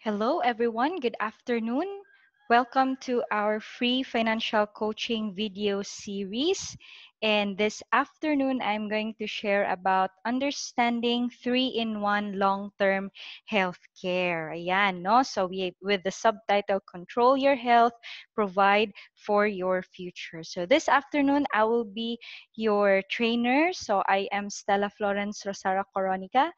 Hello, everyone. Good afternoon. Welcome to our free financial coaching video series. And this afternoon, I'm going to share about understanding three-in-one long-term healthcare. Ayan, no? So we, with the subtitle, Control Your Health, Provide for Your Future. So this afternoon, I will be your trainer. So I am Stella Florence Rosara Coronica.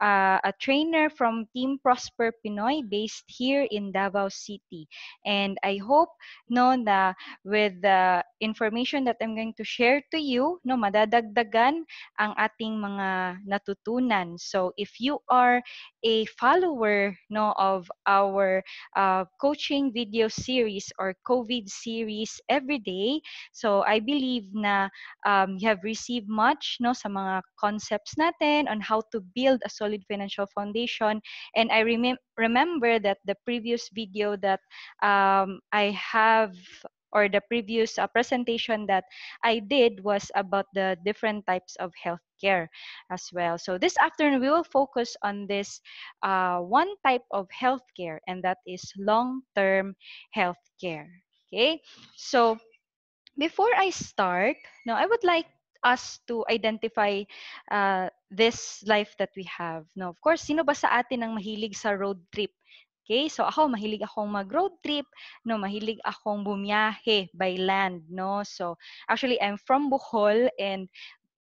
uh, a trainer from Team Prosper Pinoy based here in Davao City. And I hope no na with the information that I'm going to share to you, no madadagdagan ang ating mga natutunan. So if you are a follower no of our uh, coaching video series or COVID series every day, so I believe na um, you have received much no sa mga concepts natin on how to build a solid financial foundation. And I remember that the previous video that um, I have or the previous uh, presentation that I did was about the different types of healthcare as well. So this afternoon, we will focus on this uh, one type of healthcare, and that is long-term healthcare. Okay, so before I start, now I would like us to identify uh, this life that we have. No, of course, sino ba sa atin ang mahilig sa road trip? Okay, so ako mahilig akong mag-road trip, no, mahilig akong bumiyahe by land, no. So actually I'm from Bohol and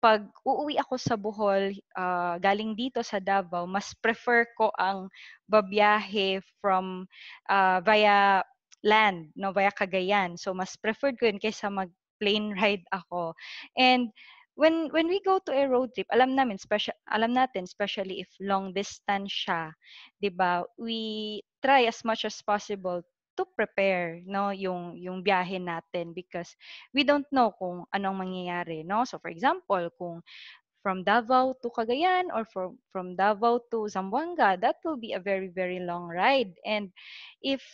pag uuwi ako sa Bohol, uh, galing dito sa Davao, mas prefer ko ang babiyahe from uh, via land, no, via Cagayan. So, mas preferred ko yun kaysa mag, plane ride ako. And when when we go to a road trip, alam namin special alam natin especially if long distance siya, 'di ba? We try as much as possible to prepare no yung yung biyahe natin because we don't know kung anong mangyayari no so for example kung from Davao to Cagayan or from from Davao to Zamboanga that will be a very very long ride and if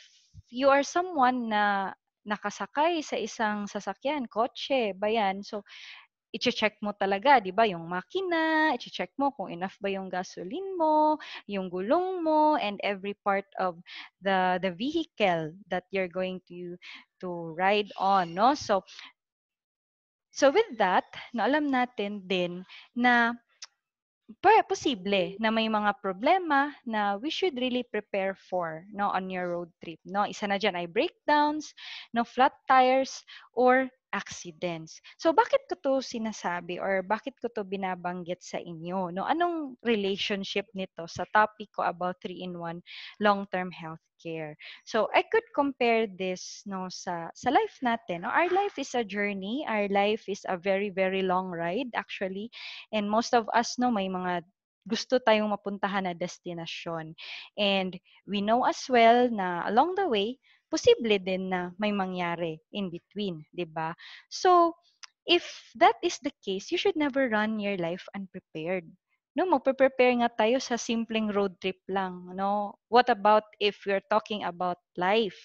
you are someone na nakasakay sa isang sasakyan, kotse, bayan. So, iche-check mo talaga, 'di ba, yung makina, iche-check mo kung enough ba yung gasoline mo, yung gulong mo and every part of the the vehicle that you're going to to ride on, no? So So with that, naalam natin din na posible na may mga problema na we should really prepare for no on your road trip no isa na diyan ay breakdowns no flat tires or accidents. So bakit ko to sinasabi or bakit ko to binabanggit sa inyo? No, anong relationship nito sa topic ko about 3-in-1 long-term healthcare? So I could compare this no sa sa life natin. No? Our life is a journey. Our life is a very very long ride actually. And most of us no may mga gusto tayong mapuntahan na destinasyon. And we know as well na along the way, posible din na may mangyari in between, 'di ba? So, if that is the case, you should never run your life unprepared. No, magpe-prepare nga tayo sa simpleng road trip lang, no? What about if we're talking about life?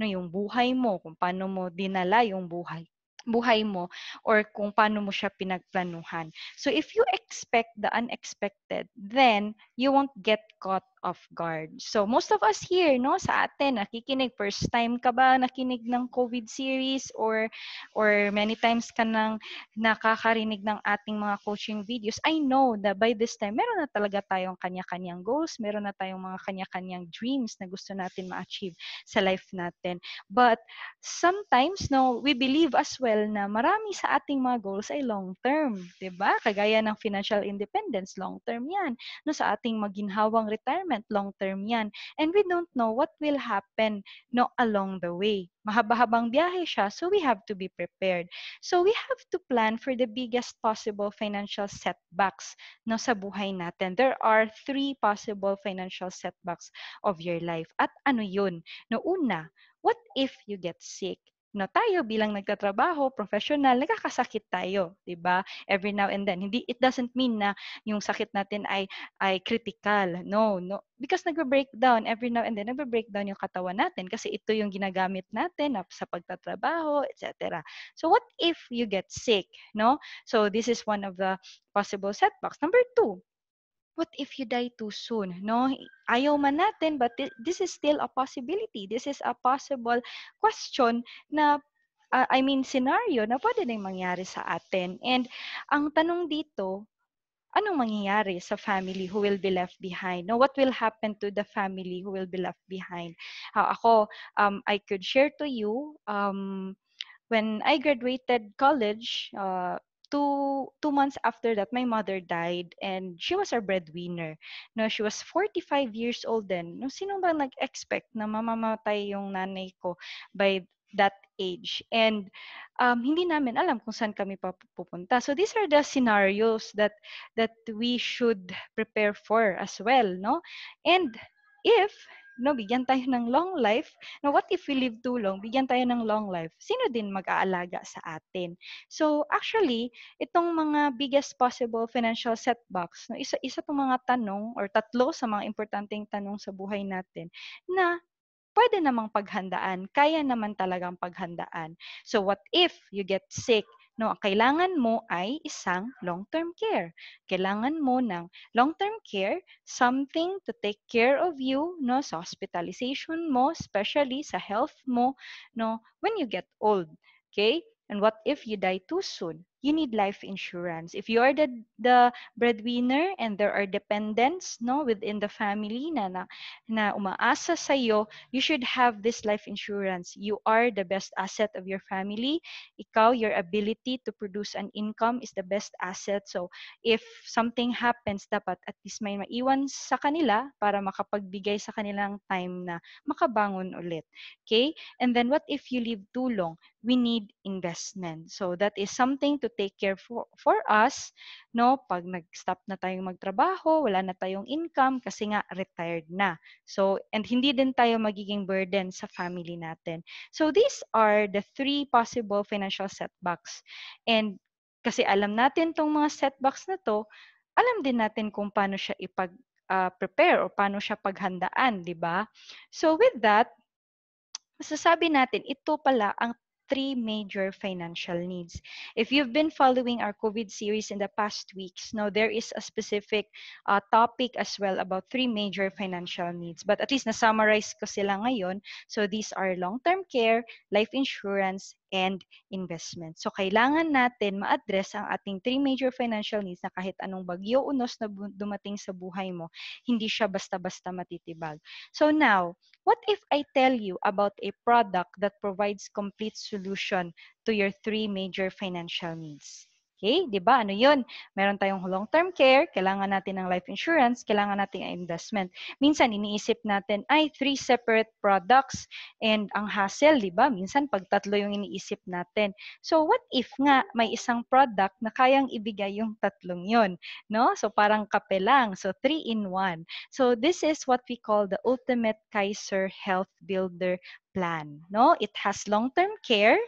No, yung buhay mo, kung paano mo dinala yung buhay buhay mo or kung paano mo siya pinagplanuhan. So if you expect the unexpected, then you won't get caught off guard. So most of us here, no, sa atin nakikinig first time ka ba nakinig ng COVID series or or many times ka nang nakakarinig ng ating mga coaching videos. I know that by this time meron na talaga tayong kanya-kanyang goals, meron na tayong mga kanya-kanyang dreams na gusto natin ma-achieve sa life natin. But sometimes no, we believe as well na marami sa ating mga goals ay long term, 'di ba? Kagaya ng financial independence, long term 'yan. No sa ating maginhawang retirement investment, long-term yan. And we don't know what will happen no, along the way. Mahaba-habang biyahe siya, so we have to be prepared. So we have to plan for the biggest possible financial setbacks no, sa buhay natin. There are three possible financial setbacks of your life. At ano yun? No, una, what if you get sick? na tayo bilang nagtatrabaho, professional, nagkakasakit tayo, 'di ba? Every now and then. Hindi it doesn't mean na yung sakit natin ay ay critical. No, no. Because nagbe-breakdown every now and then, nagbe-breakdown yung katawan natin kasi ito yung ginagamit natin sa pagtatrabaho, etc. So what if you get sick, no? So this is one of the possible setbacks. Number two, what if you die too soon? No? Ayaw man natin, but this is still a possibility. This is a possible question na, uh, I mean, scenario na pwede nang mangyari sa atin. And ang tanong dito, anong mangyayari sa family who will be left behind? No, what will happen to the family who will be left behind? Uh, ako, um, I could share to you, um, when I graduated college, uh, two two months after that my mother died and she was our breadwinner no she was 45 years old then no sino ba nag-expect na mamamatay yung nanay ko by that age and um, hindi namin alam kung saan kami pupunta so these are the scenarios that that we should prepare for as well no and if no, bigyan tayo ng long life. Now, what if we live too long? Bigyan tayo ng long life. Sino din mag-aalaga sa atin? So, actually, itong mga biggest possible financial setbacks, no, isa, isa itong mga tanong or tatlo sa mga importanteng tanong sa buhay natin na pwede namang paghandaan, kaya naman talagang paghandaan. So, what if you get sick? No, ang kailangan mo ay isang long-term care. Kailangan mo ng long-term care, something to take care of you, no, sa hospitalization mo, especially sa health mo, no, when you get old. Okay? And what if you die too soon? you need life insurance. If you are the, the breadwinner and there are dependents no, within the family na, na, na umaasa iyo, you should have this life insurance. You are the best asset of your family. Ikaw, your ability to produce an income is the best asset. So, if something happens, dapat at least may maiwan sa kanila para makapagbigay sa kanilang time na makabangon ulit. Okay? And then, what if you live too long? We need investment. So, that is something to take care for, for us, no? Pag nag-stop na tayong magtrabaho, wala na tayong income kasi nga retired na. So, and hindi din tayo magiging burden sa family natin. So, these are the three possible financial setbacks. And kasi alam natin tong mga setbacks na to, alam din natin kung paano siya ipag uh, prepare or paano siya paghandaan, 'di ba? So with that, masasabi natin ito pala ang three major financial needs. If you've been following our COVID series in the past weeks, now there is a specific uh, topic as well about three major financial needs. But at least na-summarize ko sila ngayon. So these are long-term care, life insurance, and investment. So, kailangan natin ma-address ang ating three major financial needs na kahit anong bagyo unos na dumating sa buhay mo, hindi siya basta-basta matitibag. So now, what if I tell you about a product that provides complete solution to your three major financial needs? Okay? 'Di ba? Ano 'yun? Meron tayong long-term care, kailangan natin ng life insurance, kailangan natin ng investment. Minsan iniisip natin ay three separate products and ang hassle, 'di ba? Minsan pag tatlo yung iniisip natin. So what if nga may isang product na kayang ibigay yung tatlong 'yon, no? So parang kape lang. So three in one. So this is what we call the ultimate Kaiser Health Builder plan, no? It has long-term care,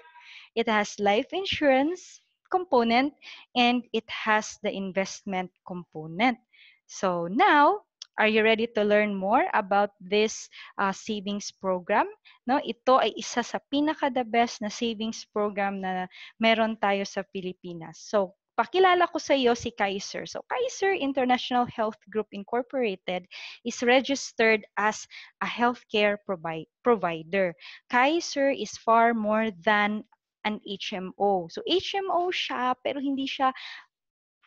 it has life insurance, component and it has the investment component. So now, are you ready to learn more about this uh, savings program? No, ito ay isa sa pinaka the best na savings program na meron tayo sa Pilipinas. So, pakilala ko sa iyo si Kaiser. So, Kaiser International Health Group Incorporated is registered as a healthcare provi provider. Kaiser is far more than an HMO. So HMO siya pero hindi siya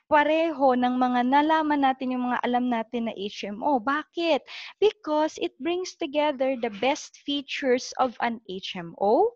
pareho ng mga nalaman natin, yung mga alam natin na HMO. Bakit? Because it brings together the best features of an HMO,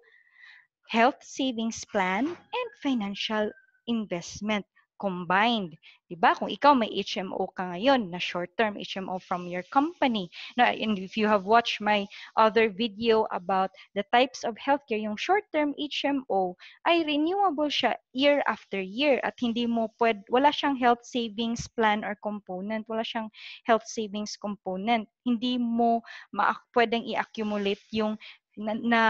health savings plan, and financial investment combined. 'Di ba? Kung ikaw may HMO ka ngayon na short-term HMO from your company. Now, and if you have watched my other video about the types of healthcare, yung short-term HMO ay renewable siya year after year at hindi mo pwed, wala siyang health savings plan or component, wala siyang health savings component. Hindi mo ma- pwedeng i-accumulate yung na, na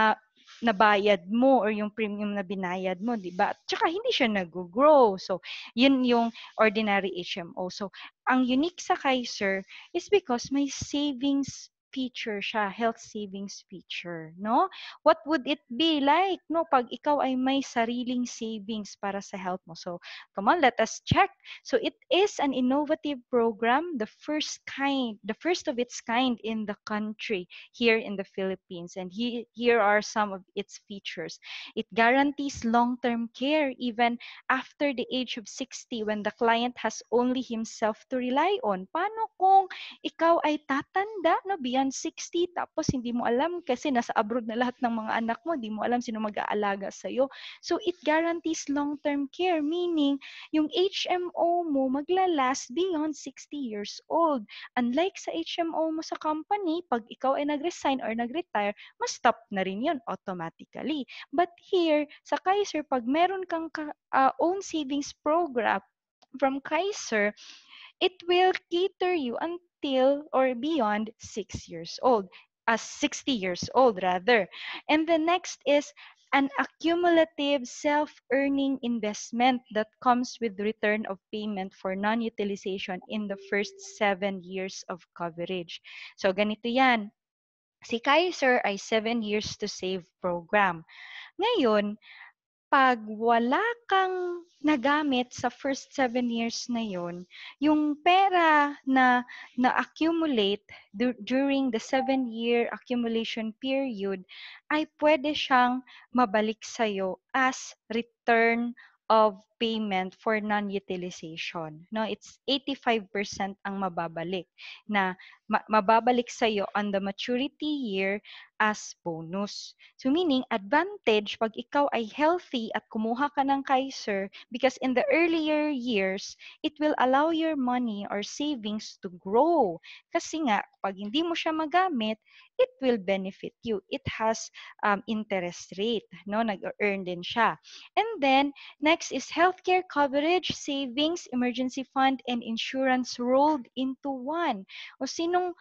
nabayad mo or yung premium na binayad mo, di ba? Tsaka hindi siya nag-grow. So, yun yung ordinary HMO. So, ang unique sa Kaiser is because may savings feature siya, health savings feature, no? What would it be like, no, pag ikaw ay may sariling savings para sa health mo? So, come on, let us check. So, it is an innovative program, the first kind, the first of its kind in the country here in the Philippines. And he, here are some of its features. It guarantees long-term care even after the age of 60 when the client has only himself to rely on. Paano kung ikaw ay tatanda, no, beyond 60 tapos hindi mo alam kasi nasa abroad na lahat ng mga anak mo, hindi mo alam sino mag-aalaga sa iyo. So it guarantees long-term care, meaning yung HMO mo maglalast beyond 60 years old. Unlike sa HMO mo sa company, pag ikaw ay nag-resign or nag-retire, ma-stop na rin yun automatically. But here, sa Kaiser, pag meron kang uh, own savings program from Kaiser, it will cater you until or beyond six years old, as uh, 60 years old rather. And the next is an accumulative self-earning investment that comes with return of payment for non-utilization in the first seven years of coverage. So ganito yan. Si Kaiser ay 7 years to save program. Ngayon, kapag wala kang nagamit sa first seven years na yon, yung pera na na-accumulate du- during the seven-year accumulation period ay pwede siyang mabalik sa'yo as return of payment for non-utilization. No, it's 85% ang mababalik na ma- mababalik sa iyo on the maturity year as bonus. So meaning advantage pag ikaw ay healthy at kumuha ka ng Kaiser because in the earlier years, it will allow your money or savings to grow. Kasi nga pag hindi mo siya magamit, it will benefit you. It has um, interest rate, no? Nag-earn din siya. And then next is health healthcare coverage, savings, emergency fund, and insurance rolled into one. O sinong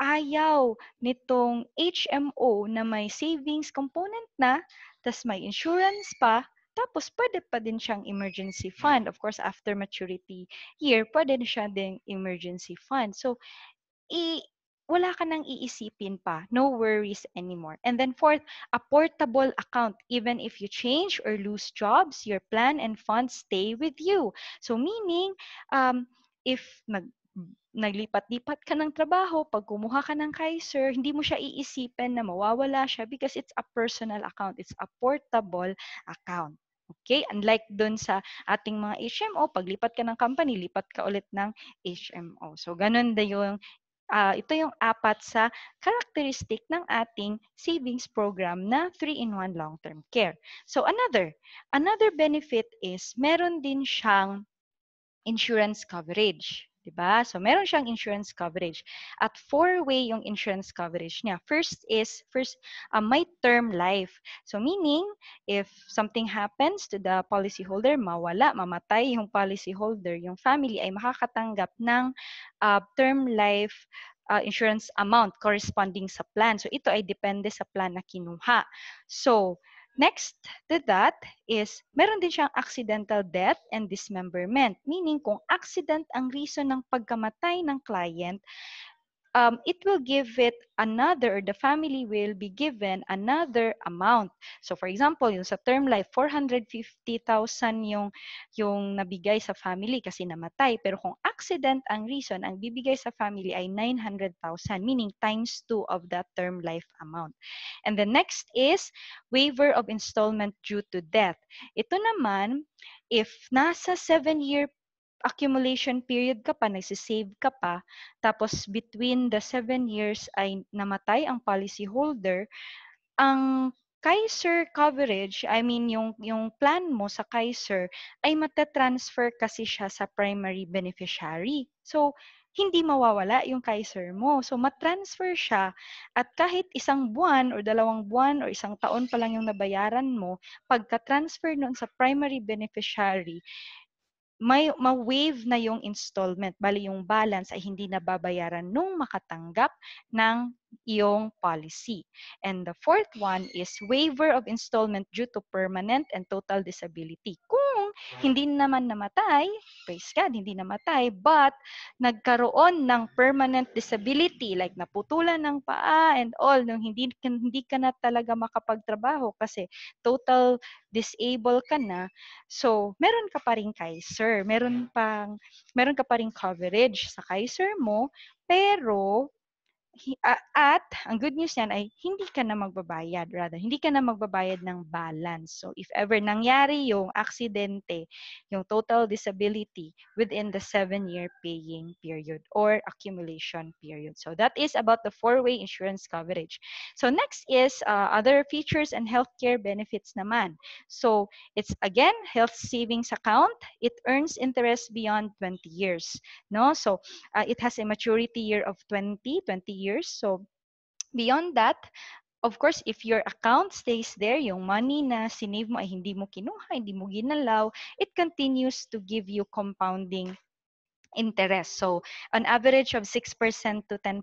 ayaw nitong HMO na may savings component na, tas may insurance pa, tapos pwede pa din siyang emergency fund. Of course, after maturity year, pwede na siya ding emergency fund. So, i wala ka nang iisipin pa. No worries anymore. And then fourth, a portable account. Even if you change or lose jobs, your plan and funds stay with you. So meaning, um, if nag naglipat-lipat ka ng trabaho, pag kumuha ka ng Kaiser, hindi mo siya iisipin na mawawala siya because it's a personal account. It's a portable account. Okay? Unlike dun sa ating mga HMO, paglipat ka ng company, lipat ka ulit ng HMO. So, ganun na yung uh, ito yung apat sa characteristic ng ating savings program na 3-in-1 long-term care. So another, another benefit is meron din siyang insurance coverage. Diba? So, meron siyang insurance coverage. At four-way yung insurance coverage niya. First is, first, uh, may term life. So, meaning, if something happens to the policyholder, mawala, mamatay yung policyholder, yung family ay makakatanggap ng uh, term life uh, insurance amount corresponding sa plan. So, ito ay depende sa plan na kinuha. So, Next to that is, meron din siyang accidental death and dismemberment. Meaning, kung accident ang reason ng pagkamatay ng client, um, it will give it another, the family will be given another amount. So for example, yung sa term life, 450,000 yung, yung nabigay sa family kasi namatay. Pero kung accident ang reason, ang bibigay sa family ay 900,000, meaning times 2 of that term life amount. And the next is waiver of installment due to death. Ito naman, if nasa 7-year accumulation period ka pa, nagsisave ka pa, tapos between the seven years ay namatay ang policyholder, ang Kaiser coverage, I mean yung yung plan mo sa Kaiser ay matatransfer kasi siya sa primary beneficiary. So hindi mawawala yung Kaiser mo. So matransfer siya at kahit isang buwan or dalawang buwan or isang taon pa lang yung nabayaran mo, pagka-transfer noon sa primary beneficiary, may ma-waive na yung installment, bali yung balance ay hindi nababayaran nung makatanggap ng iyong policy. And the fourth one is waiver of installment due to permanent and total disability. Kung Mm. Hindi naman namatay, praise God, hindi namatay, but nagkaroon ng permanent disability like naputulan ng paa and all nung hindi hindi ka na talaga makapagtrabaho kasi total disable ka na. So, meron ka pa ring Kaiser, meron pang meron ka pa rin coverage sa Kaiser mo, pero at ang good news niyan ay hindi ka na magbabayad rather hindi ka na magbabayad ng balance so if ever nangyari yung aksidente yung total disability within the 7 year paying period or accumulation period so that is about the four way insurance coverage so next is uh, other features and healthcare benefits naman so it's again health savings account it earns interest beyond 20 years no so uh, it has a maturity year of 20 20 years years. So beyond that, of course, if your account stays there, yung money na sinave mo ay hindi mo kinuha, hindi mo ginalaw, it continues to give you compounding interest. So, an average of 6% to 10%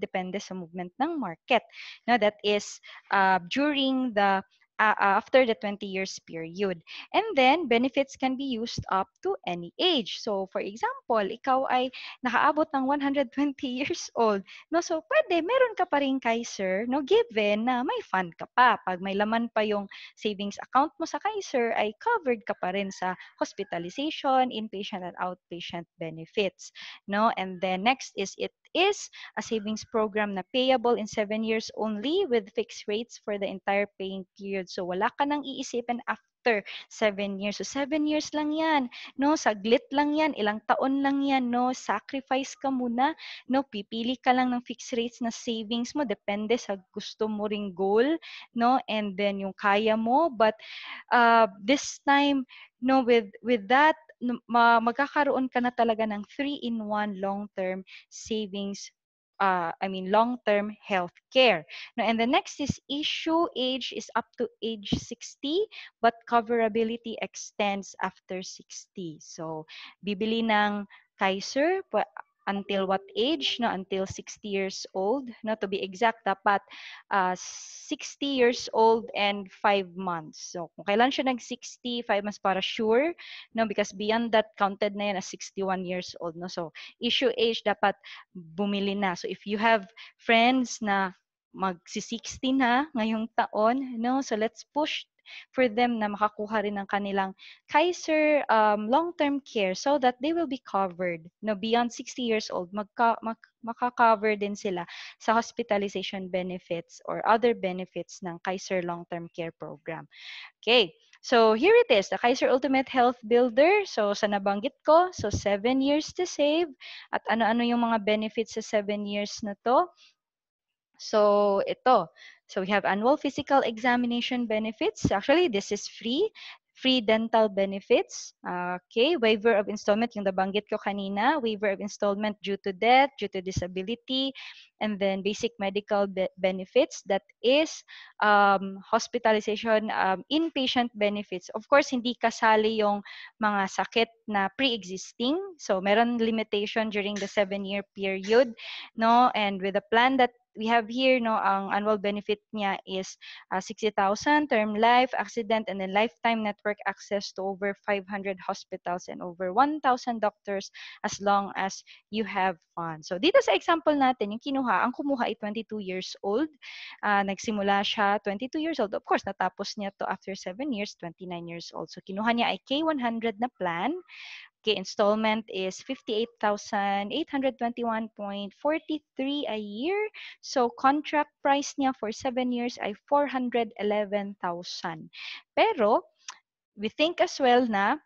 depende sa movement ng market. Now, that is uh, during the Uh, uh, after the 20 years period. And then, benefits can be used up to any age. So, for example, ikaw ay nakaabot ng 120 years old. No? So, pwede, meron ka pa rin Kaiser, no? given na may fund ka pa. Pag may laman pa yung savings account mo sa Kaiser, ay covered ka pa rin sa hospitalization, inpatient and outpatient benefits. No? And then, next is it is a savings program na payable in 7 years only with fixed rates for the entire paying period. So wala ka nang iisipin after 7 years. So 7 years lang yan. No, saglit lang yan, ilang taon lang yan, no, sacrifice ka muna, no, pipili ka lang ng fixed rates na savings mo depende sa gusto mo ring goal, no, and then yung kaya mo, but uh, this time no with with that magkakaroon ka na talaga ng 3-in-1 long-term savings uh, I mean, long-term health care. Now, and the next is issue age is up to age 60, but coverability extends after 60. So, bibili ng Kaiser, until what age, no? until 60 years old. No? To be exact, dapat uh, ah, 60 years old and 5 months. So, kung kailan siya nag-60, 5 months para sure, no? because beyond that, counted na yan as 61 years old. No? So, issue age, dapat bumili na. So, if you have friends na magsi-60 na ngayong taon, no? So let's push for them na makakuha rin ng kanilang Kaiser um, long-term care so that they will be covered. No, beyond 60 years old, magka, makaka-cover din sila sa hospitalization benefits or other benefits ng Kaiser long-term care program. Okay. So here it is, the Kaiser Ultimate Health Builder. So sa nabanggit ko, so 7 years to save at ano-ano yung mga benefits sa 7 years na to. So ito, So we have annual physical examination benefits. Actually, this is free. Free dental benefits. Ah, okay, waiver of installment, yung nabanggit ko kanina. Waiver of installment due to death, due to disability. And then basic medical be benefits. That is um, hospitalization, um, inpatient benefits. Of course, hindi kasali yung mga sakit na pre-existing. So meron limitation during the seven-year period. no? And with a plan that we have here no ang annual benefit niya is uh, ah, 60,000 term life accident and then lifetime network access to over 500 hospitals and over 1,000 doctors as long as you have funds. So dito sa example natin yung kinuha, ang kumuha ay 22 years old. Uh, nagsimula siya 22 years old. Of course, natapos niya to after 7 years, 29 years old. So kinuha niya ay K100 na plan Okay, installment is 58,821.43 a year. So, contract price niya for 7 years ay 411,000. Pero, we think as well na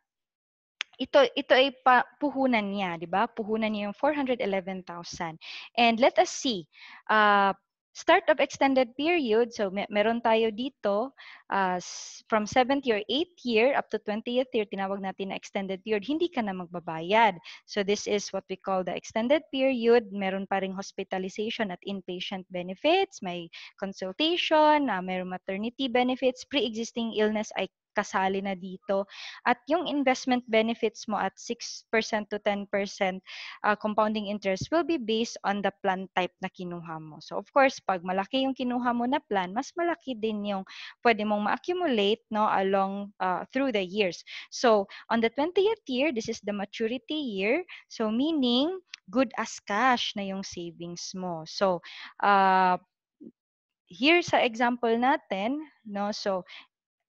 ito ito ay pa, puhunan niya, 'di ba? Puhunan niya yung 411,000. And let us see. Uh Start of extended period, so mer meron tayo dito uh, from 7th year, 8th year up to 20th year, tinawag natin na extended period, hindi ka na magbabayad. So this is what we call the extended period. Meron pa ring hospitalization at inpatient benefits, may consultation, uh, meron maternity benefits, pre-existing illness ay kasali na dito. At yung investment benefits mo at 6% to 10% uh, ah, compounding interest will be based on the plan type na kinuha mo. So of course, pag malaki yung kinuha mo na plan, mas malaki din yung pwede mong ma-accumulate no, along uh, through the years. So on the 20th year, this is the maturity year. So meaning, good as cash na yung savings mo. So, uh, here sa example natin, no, so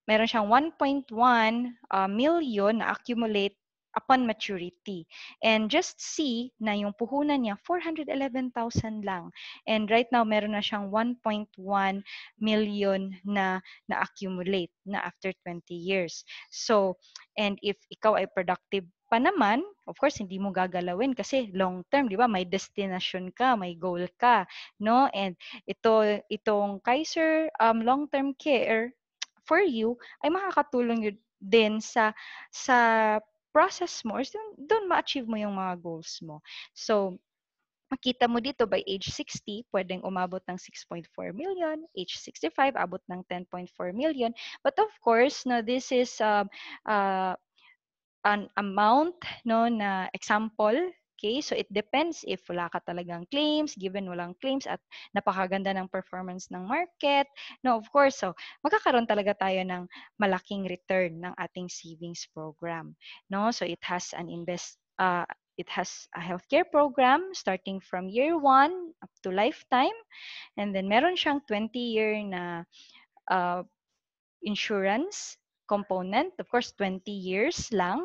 meron siyang 1.1 uh, million na accumulate upon maturity. And just see na yung puhunan niya, 411,000 lang. And right now, meron na siyang 1.1 million na na-accumulate na after 20 years. So, and if ikaw ay productive pa naman, of course, hindi mo gagalawin kasi long term, di ba? May destination ka, may goal ka, no? And ito, itong Kaiser um, long-term care for you ay makakatulong yun din sa sa process mo or doon ma-achieve mo yung mga goals mo. So, makita mo dito by age 60, pwedeng umabot ng 6.4 million, age 65, abot ng 10.4 million. But of course, no, this is um, uh, an amount no na example Okay, so it depends if wala ka talagang claims, given walang claims at napakaganda ng performance ng market. No, of course, so magkakaroon talaga tayo ng malaking return ng ating savings program. No, so it has an invest uh, it has a healthcare program starting from year 1 up to lifetime and then meron siyang 20 year na uh, insurance component of course 20 years lang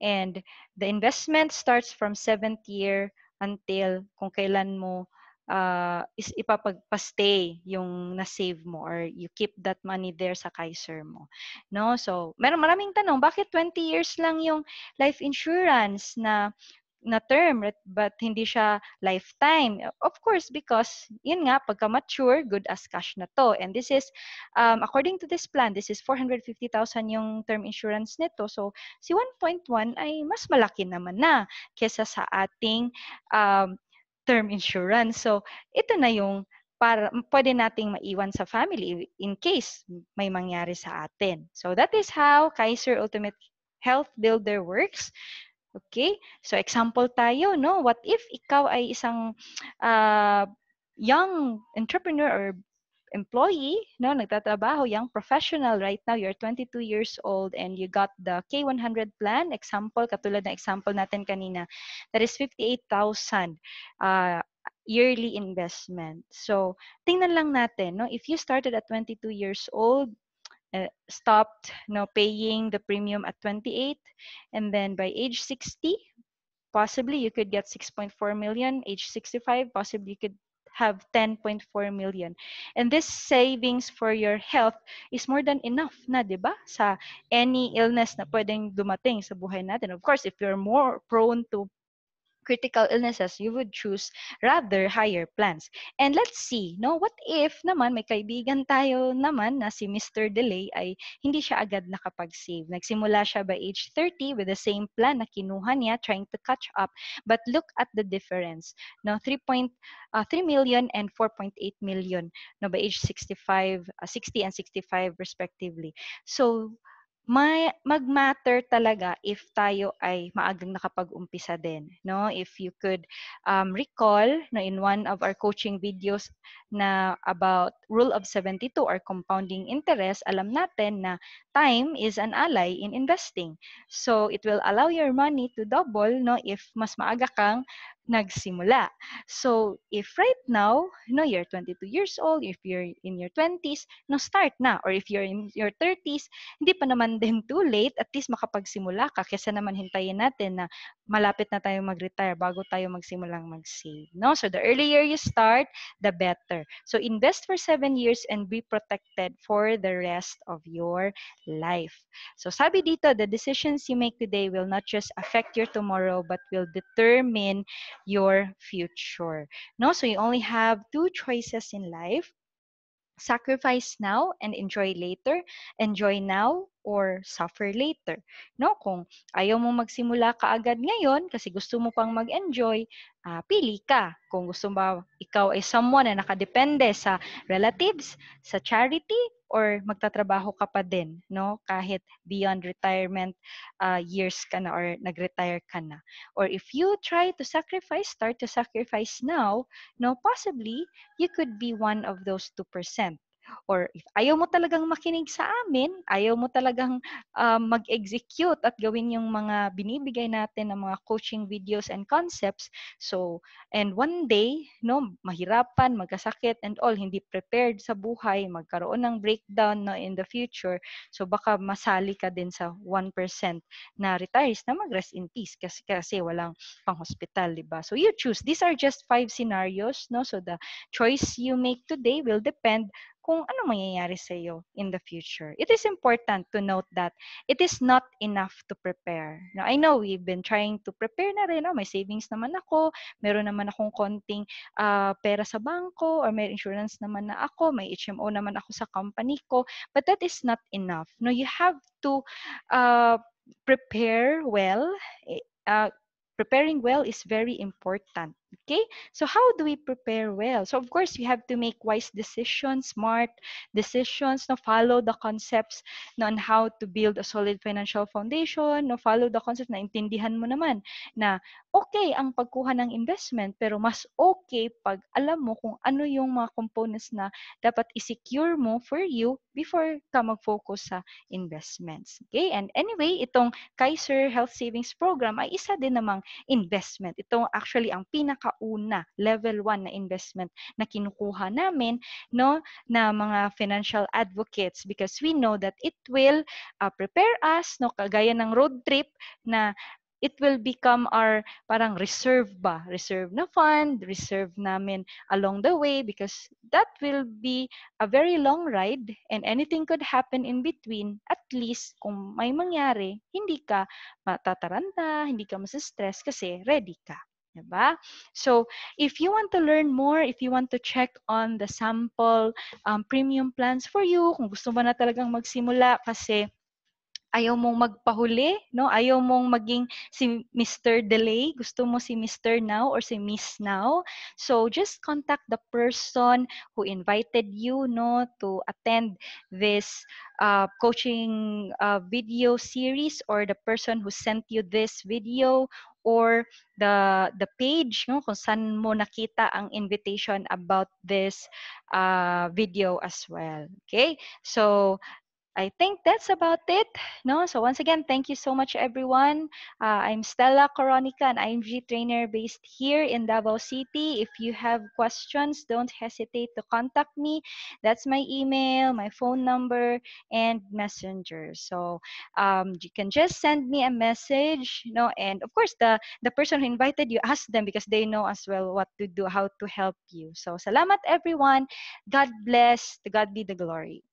And the investment starts from seventh year until kung kailan mo uh, is ipapagpastay yung na-save mo or you keep that money there sa Kaiser mo. No? So, meron maraming tanong, bakit 20 years lang yung life insurance na na term but hindi siya lifetime. Of course, because yun nga, pagka mature, good as cash na to. And this is, um, according to this plan, this is 450,000 yung term insurance nito. So, si 1.1 ay mas malaki naman na kesa sa ating um, term insurance. So, ito na yung para pwede nating maiwan sa family in case may mangyari sa atin. So that is how Kaiser Ultimate Health Builder works. Okay? So example tayo, no? What if ikaw ay isang uh, young entrepreneur or employee, no, nagtatrabaho, young professional right now, you're 22 years old and you got the K100 plan, example, katulad ng example natin kanina, that is 58,000 uh, ah, yearly investment. So, tingnan lang natin, no, if you started at 22 years old, uh, stopped no paying the premium at 28 and then by age 60 possibly you could get 6.4 million age 65 possibly you could have 10.4 million and this savings for your health is more than enough na 'di ba sa any illness na pwedeng dumating sa buhay natin of course if you're more prone to critical illnesses, you would choose rather higher plans. And let's see, no, what if naman may kaibigan tayo naman na si Mr. Delay ay hindi siya agad nakapag-save. Nagsimula siya by age 30 with the same plan na kinuha niya trying to catch up. But look at the difference. No, 3.3 uh, 3 million and 4.8 million no by age 65, uh, 60 and 65 respectively. So may magmatter talaga if tayo ay maagang nakapag-umpisa din no if you could um, recall no in one of our coaching videos na about rule of 72 or compounding interest alam natin na time is an ally in investing. So it will allow your money to double no if mas maaga kang nagsimula. So if right now, no you're 22 years old, if you're in your 20s, no start na or if you're in your 30s, hindi pa naman din too late, at least makapagsimula ka kaysa naman hintayin natin na malapit na tayong mag-retire bago tayo magsimulang mag-save. No? So the earlier you start, the better. So invest for seven years and be protected for the rest of your life. So sabi dito, the decisions you make today will not just affect your tomorrow but will determine your future. No? So you only have two choices in life sacrifice now and enjoy later, enjoy now or suffer later. No, kung ayaw mo magsimula kaagad ngayon kasi gusto mo pang mag-enjoy, uh, pili ka. Kung gusto mo ikaw ay someone na nakadepende sa relatives, sa charity, or magtatrabaho ka pa din, no? Kahit beyond retirement uh, years ka na or nag-retire ka na. Or if you try to sacrifice, start to sacrifice now, no, possibly you could be one of those 2%. Or if ayaw mo talagang makinig sa amin, ayaw mo talagang uh, mag-execute at gawin yung mga binibigay natin ng mga coaching videos and concepts, so, and one day, no, mahirapan, magkasakit and all, hindi prepared sa buhay, magkaroon ng breakdown no, in the future, so baka masali ka din sa 1% na retires na mag-rest in peace kasi, kasi walang pang-hospital, di ba? So you choose. These are just five scenarios, no? So the choice you make today will depend kung ano mangyayari sa iyo in the future. It is important to note that it is not enough to prepare. Now, I know we've been trying to prepare na rin. Oh, may savings naman ako, meron naman akong konting uh, pera sa bangko, or may insurance naman na ako, may HMO naman ako sa company ko. But that is not enough. No, you have to uh, prepare well. Uh, preparing well is very important Okay, so how do we prepare well? So of course, you have to make wise decisions, smart decisions, no, follow the concepts no, on how to build a solid financial foundation, no, follow the concepts na intindihan mo naman na okay ang pagkuha ng investment, pero mas okay pag alam mo kung ano yung mga components na dapat i-secure mo for you before ka mag-focus sa investments. Okay? And anyway, itong Kaiser Health Savings Program ay isa din namang investment. Itong actually ang pinakauna, level 1 na investment na kinukuha namin no, na mga financial advocates because we know that it will uh, prepare us, no, kagaya ng road trip na it will become our parang reserve ba, reserve na fund, reserve namin along the way because that will be a very long ride and anything could happen in between. At least kung may mangyari, hindi ka matataranta, hindi ka masistress kasi ready ka. Diba? So, if you want to learn more, if you want to check on the sample um, premium plans for you, kung gusto mo na talagang magsimula kasi ayaw mong magpahuli, no? Ayaw mong maging si Mr. Delay, gusto mo si Mr. Now or si Miss Now. So just contact the person who invited you, no, to attend this uh, coaching uh, video series or the person who sent you this video or the the page no kung saan mo nakita ang invitation about this uh, video as well okay so I think that's about it. No, so once again, thank you so much, everyone. Uh, I'm Stella Coronica, an IMG trainer based here in Davao City. If you have questions, don't hesitate to contact me. That's my email, my phone number, and messenger. So um, you can just send me a message. You know, and of course, the the person who invited you, ask them because they know as well what to do, how to help you. So salamat, everyone. God bless. To God be the glory.